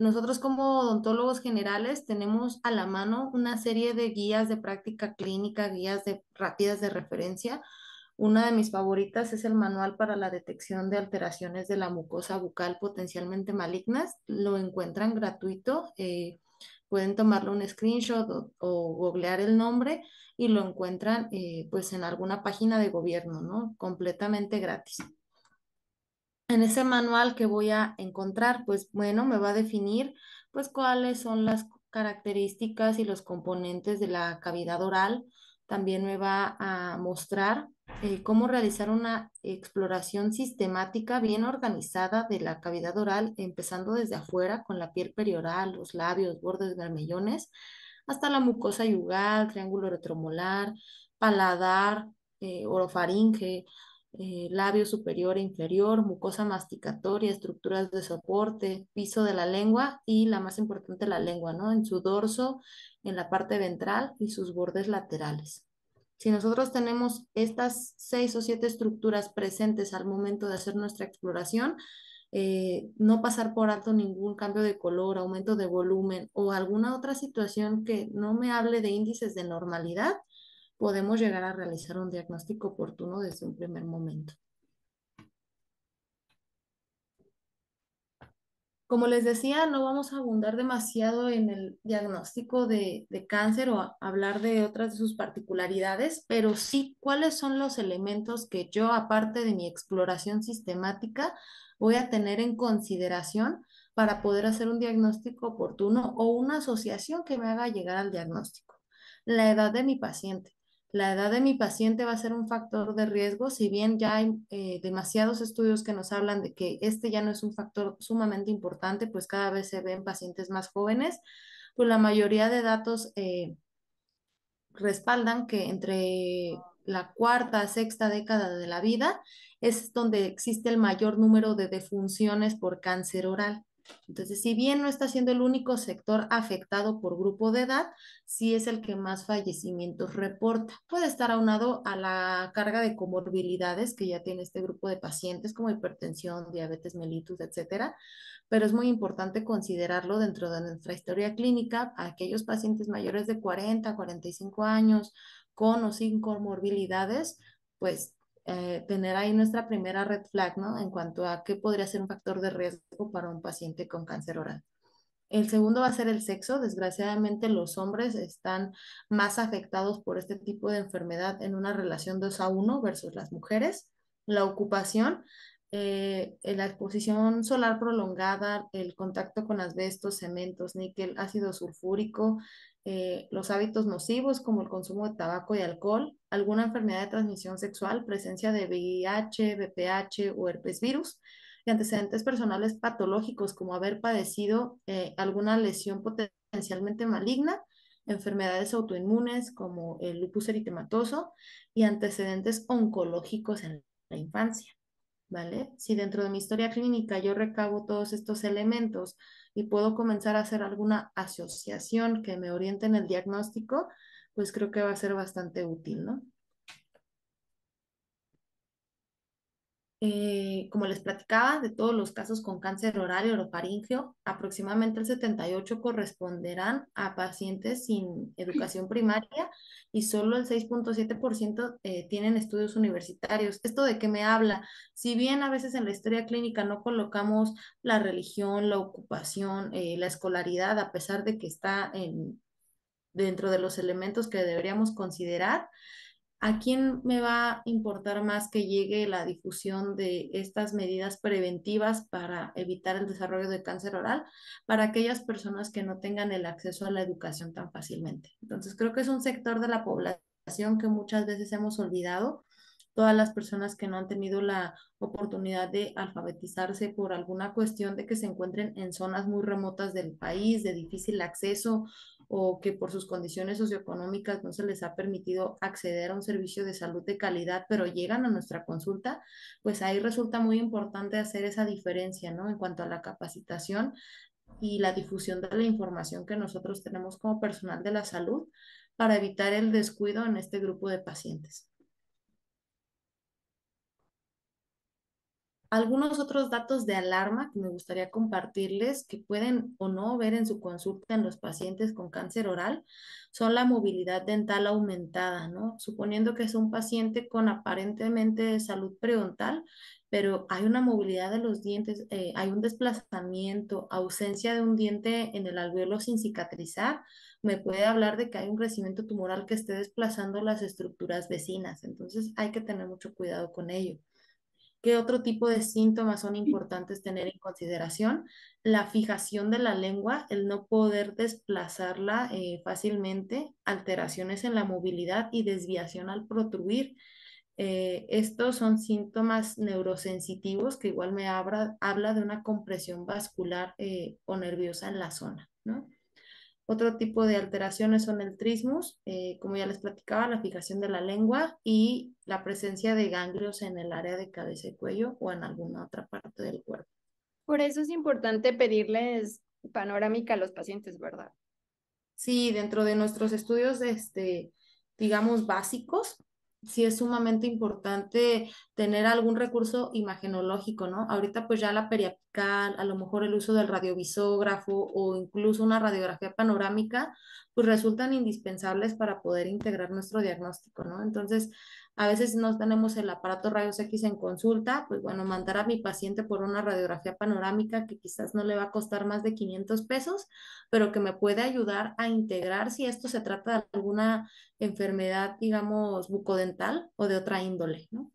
Nosotros como odontólogos generales tenemos a la mano una serie de guías de práctica clínica, guías de, rápidas de referencia. Una de mis favoritas es el manual para la detección de alteraciones de la mucosa bucal potencialmente malignas. Lo encuentran gratuito. Eh, pueden tomarle un screenshot o, googlear el nombre y lo encuentran eh, pues en alguna página de gobierno, ¿no? Completamente gratis en ese manual que voy a encontrar, pues bueno, me va a definir pues cuáles son las características y los componentes de la cavidad oral. También me va a mostrar eh, cómo realizar una exploración sistemática bien organizada de la cavidad oral, empezando desde afuera con la piel perioral, los labios, bordes vermellones, hasta la mucosa yugal, triángulo retromolar, paladar, eh, orofaringe, eh, labio superior e inferior, mucosa masticatoria, estructuras de soporte, piso de la lengua y la más importante, la lengua, ¿no? En su dorso, en la parte ventral y sus bordes laterales. Si nosotros tenemos estas seis o siete estructuras presentes al momento de hacer nuestra exploración, eh, no pasar por alto ningún cambio de color, aumento de volumen o alguna otra situación que no me hable de índices de normalidad, podemos llegar a realizar un diagnóstico oportuno desde un primer momento. Como les decía, no vamos a abundar demasiado en el diagnóstico de, cáncer o hablar de otras de sus particularidades, pero sí cuáles son los elementos que yo, aparte de mi exploración sistemática, voy a tener en consideración para poder hacer un diagnóstico oportuno o una asociación que me haga llegar al diagnóstico. La edad de mi paciente. La edad de mi paciente va a ser un factor de riesgo, si bien ya hay eh, demasiados estudios que nos hablan de que este ya no es un factor sumamente importante, pues cada vez se ven pacientes más jóvenes, pues la mayoría de datos eh, respaldan que entre la cuarta, sexta década de la vida es donde existe el mayor número de defunciones por cáncer oral. Entonces, si bien no está siendo el único sector afectado por grupo de edad, sí es el que más fallecimientos reporta. Puede estar aunado a la carga de comorbilidades que ya tiene este grupo de pacientes, como hipertensión, diabetes mellitus, etcétera, pero es muy importante considerarlo dentro de nuestra historia clínica aquellos pacientes mayores de 40, 45 años con o sin comorbilidades, pues eh, tener ahí nuestra primera red flag, ¿no? En cuanto a qué podría ser un factor de riesgo para un paciente con cáncer oral. El segundo va a ser el sexo. Desgraciadamente los hombres están más afectados por este tipo de enfermedad en una relación 2 a 1 versus las mujeres. La ocupación, eh, eh, la exposición solar prolongada, el contacto con asbestos, cementos, níquel, ácido sulfúrico, eh, los hábitos nocivos como el consumo de tabaco y alcohol, alguna enfermedad de transmisión sexual, presencia de VIH, VPH o herpes virus, y antecedentes personales patológicos como haber padecido eh, alguna lesión potencialmente maligna, enfermedades autoinmunes como el lupus eritematoso y antecedentes oncológicos en la infancia. ¿vale? Si dentro de mi historia clínica yo recabo todos estos elementos y puedo comenzar a hacer alguna asociación que me oriente en el diagnóstico, pues creo que va a ser bastante útil, ¿no? Eh, como les platicaba, de todos los casos con cáncer oral y orofaringeo, aproximadamente el 78 corresponderán a pacientes sin educación primaria y solo el 6.7% eh, tienen estudios universitarios. ¿Esto de qué me habla? Si bien a veces en la historia clínica no colocamos la religión, la ocupación, eh, la escolaridad, a pesar de que está dentro de los elementos que deberíamos considerar, ¿a quién me va a importar más que llegue la difusión de estas medidas preventivas para evitar el desarrollo de cáncer oral para aquellas personas que no tengan el acceso a la educación tan fácilmente? Entonces, creo que es un sector de la población que muchas veces hemos olvidado todas las personas que no han tenido la oportunidad de alfabetizarse por alguna cuestión de que se encuentren en zonas muy remotas del país, de difícil acceso o que por sus condiciones socioeconómicas no se les ha permitido acceder a un servicio de salud de calidad, pero llegan a nuestra consulta, pues ahí resulta muy importante hacer esa diferencia, ¿no? En cuanto a la capacitación y la difusión de la información que nosotros tenemos como personal de la salud para evitar el descuido en este grupo de pacientes. Algunos otros datos de alarma que me gustaría compartirles que pueden o no ver en su consulta en los pacientes con cáncer oral son la movilidad dental aumentada, ¿no? Suponiendo que es un paciente con aparentemente salud periodontal, pero hay una movilidad de los dientes, eh, hay un desplazamiento, ausencia de un diente en el alveolo sin cicatrizar, me puede hablar de que hay un crecimiento tumoral que esté desplazando las estructuras vecinas. Entonces hay que tener mucho cuidado con ello. ¿Qué otro tipo de síntomas son importantes tener en consideración? La fijación de la lengua, el no poder desplazarla eh, fácilmente, alteraciones en la movilidad y desviación al protruir. Eh, estos son síntomas neurosensitivos que igual me habla, de una compresión vascular eh, o nerviosa en la zona, ¿no? Otro tipo de alteraciones son el trismus, eh, como ya les platicaba, la fijación de la lengua y la presencia de ganglios en el área de cabeza y cuello o en alguna otra parte del cuerpo. Por eso es importante pedirles panorámica a los pacientes, ¿verdad? Sí, dentro de nuestros estudios, este, digamos, básicos, sí es sumamente importante tener algún recurso imagenológico, ¿no? Ahorita pues ya la periapical, a lo mejor el uso del radiovisógrafo o incluso una radiografía panorámica, pues resultan indispensables para poder integrar nuestro diagnóstico, ¿no? Entonces, a veces no tenemos el aparato rayos X en consulta, pues bueno, mandar a mi paciente por una radiografía panorámica que quizás no le va a costar más de 500 pesos, pero que me puede ayudar a integrar si esto se trata de alguna enfermedad, digamos, bucodental o de otra índole, ¿no?